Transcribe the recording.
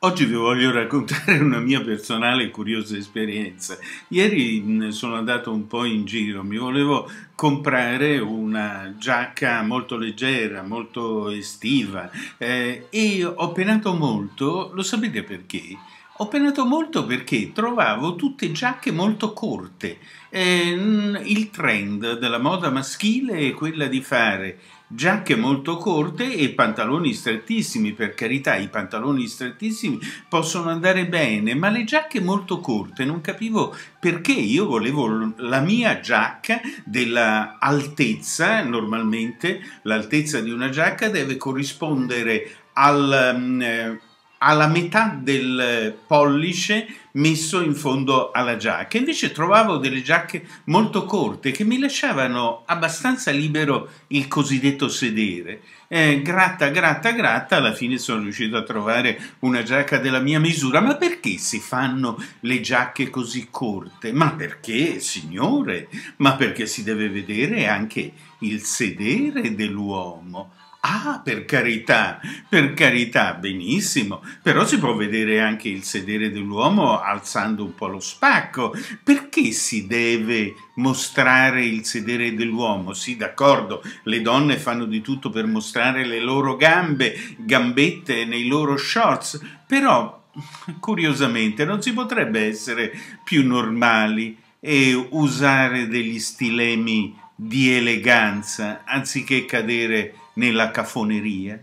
Oggi vi voglio raccontare una mia personale e curiosa esperienza. Ieri sono andato un po' in giro, mi volevo comprare una giacca molto leggera, molto estiva eh, e ho penato molto, lo sapete perché? Ho penato molto perché trovavo tutte giacche molto corte. Eh, il trend della moda maschile è quella di fare giacche molto corte e pantaloni strettissimi, per carità i pantaloni strettissimi possono andare bene, ma le giacche molto corte non capivo perché io volevo la mia giacca della altezza, normalmente l'altezza di una giacca deve corrispondere al, mm, eh, alla metà del pollice messo in fondo alla giacca. Invece trovavo delle giacche molto corte che mi lasciavano abbastanza libero il cosiddetto sedere eh, gratta, gratta, gratta, alla fine sono riuscito a trovare una giacca della mia misura. Ma perché si fanno le giacche così corte? Ma perché, signore? Ma perché si deve vedere anche il sedere dell'uomo. Ah, per carità, per carità, benissimo, però si può vedere anche il sedere dell'uomo alzando un po' lo spacco. Perché si deve mostrare il sedere dell'uomo. Sì, d'accordo, le donne fanno di tutto per mostrare le loro gambe, gambette nei loro shorts, però curiosamente non si potrebbe essere più normali e usare degli stilemi di eleganza anziché cadere nella cafoneria.